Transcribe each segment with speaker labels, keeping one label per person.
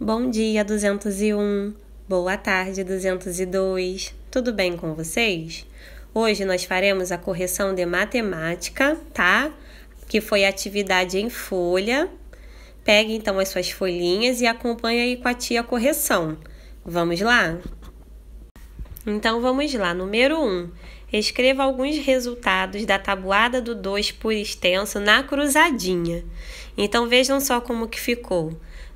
Speaker 1: Bom dia 201, boa tarde 202, tudo bem com vocês? Hoje nós faremos a correção de matemática, tá? Que foi atividade em folha. Pegue então as suas folhinhas e acompanhe aí com a tia a correção. Vamos lá? Então vamos lá, número 1. Um, escreva alguns resultados da tabuada do 2 por extenso na cruzadinha. Então vejam só como que ficou.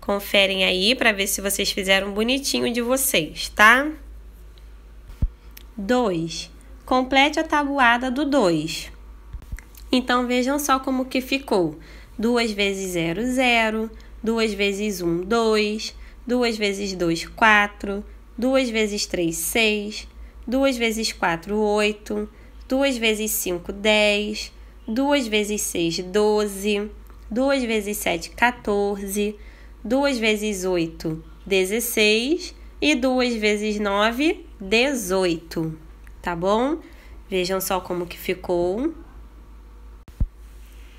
Speaker 1: Conferem aí para ver se vocês fizeram bonitinho de vocês, tá? 2. Complete a tabuada do 2. Então, vejam só como que ficou. 2 vezes 0, 0. 2 vezes 1, 2. 2 vezes 2, 4. 2 vezes 3, 6. 2 vezes 4, 8. 2 vezes 5, 10. 2 vezes 6, 12. 2 vezes 7, 14. 2 vezes 8, 16 e 2 vezes 9, 18, tá bom? Vejam só como que ficou.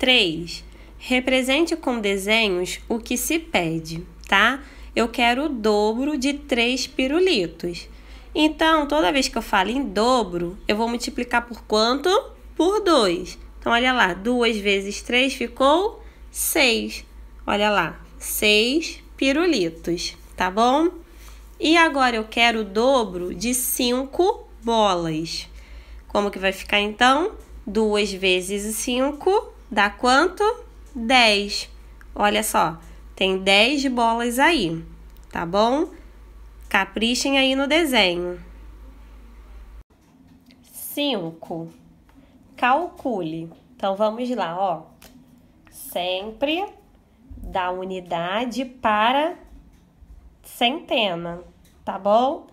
Speaker 1: 3. Represente com desenhos o que se pede, tá? Eu quero o dobro de 3 pirulitos. Então, toda vez que eu falo em dobro, eu vou multiplicar por quanto? Por 2. Então, olha lá, 2 vezes 3 ficou 6. Olha lá, 6 pirulitos, tá bom? E agora eu quero o dobro de 5 bolas. Como que vai ficar então? 2 vezes 5 dá quanto? 10. Olha só, tem 10 bolas aí, tá bom? Caprichem aí no desenho. 5. Calcule. Então, vamos lá, ó. Sempre da unidade para centena, tá bom?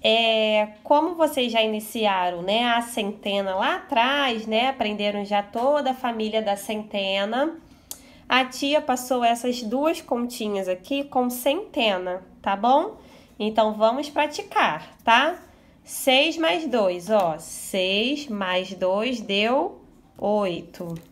Speaker 1: É, como vocês já iniciaram, né, a centena lá atrás, né, aprenderam já toda a família da centena. A tia passou essas duas continhas aqui com centena, tá bom? Então vamos praticar, tá? 6 mais 2, ó, 6 mais 2 deu 8.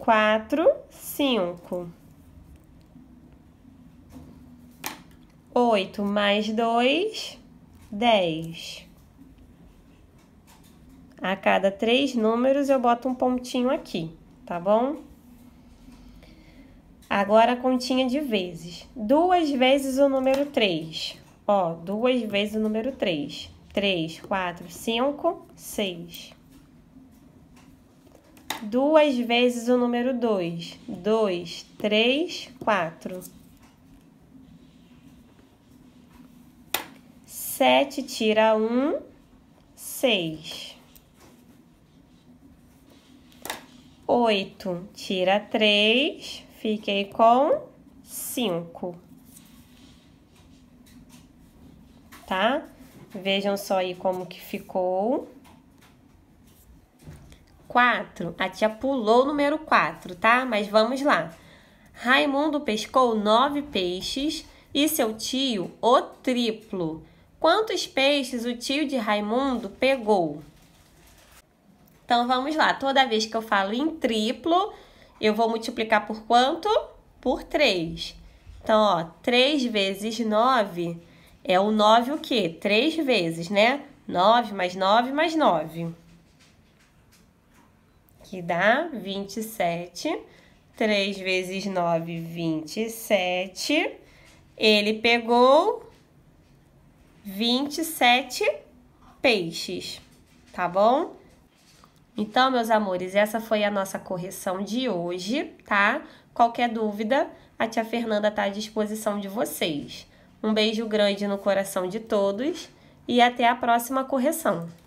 Speaker 1: quatro, cinco. Oito mais dois, dez. A cada três números eu boto um pontinho aqui, tá bom? Agora a continha de vezes. Duas vezes o número três. Ó, duas vezes o número três. Três, quatro, cinco, seis duas vezes o número dois. Dois, três, quatro. Sete tira um, seis. Oito tira três, fiquei com cinco. Tá? Vejam só aí como que ficou. 4. A tia pulou o número 4, tá? Mas vamos lá. Raimundo pescou nove peixes e seu tio o triplo. Quantos peixes o tio de Raimundo pegou? Então vamos lá. Toda vez que eu falo em triplo, eu vou multiplicar por quanto? Por 3. Então, ó, 3 vezes 9 é o 9 o quê? 3 vezes, né? 9 mais 9 mais 9 aqui dá 27. 3 vezes 9, 27. Ele pegou 27 peixes, tá bom? Então, meus amores, essa foi a nossa correção de hoje, tá? Qualquer dúvida, a tia Fernanda está à disposição de vocês. Um beijo grande no coração de todos e até a próxima correção.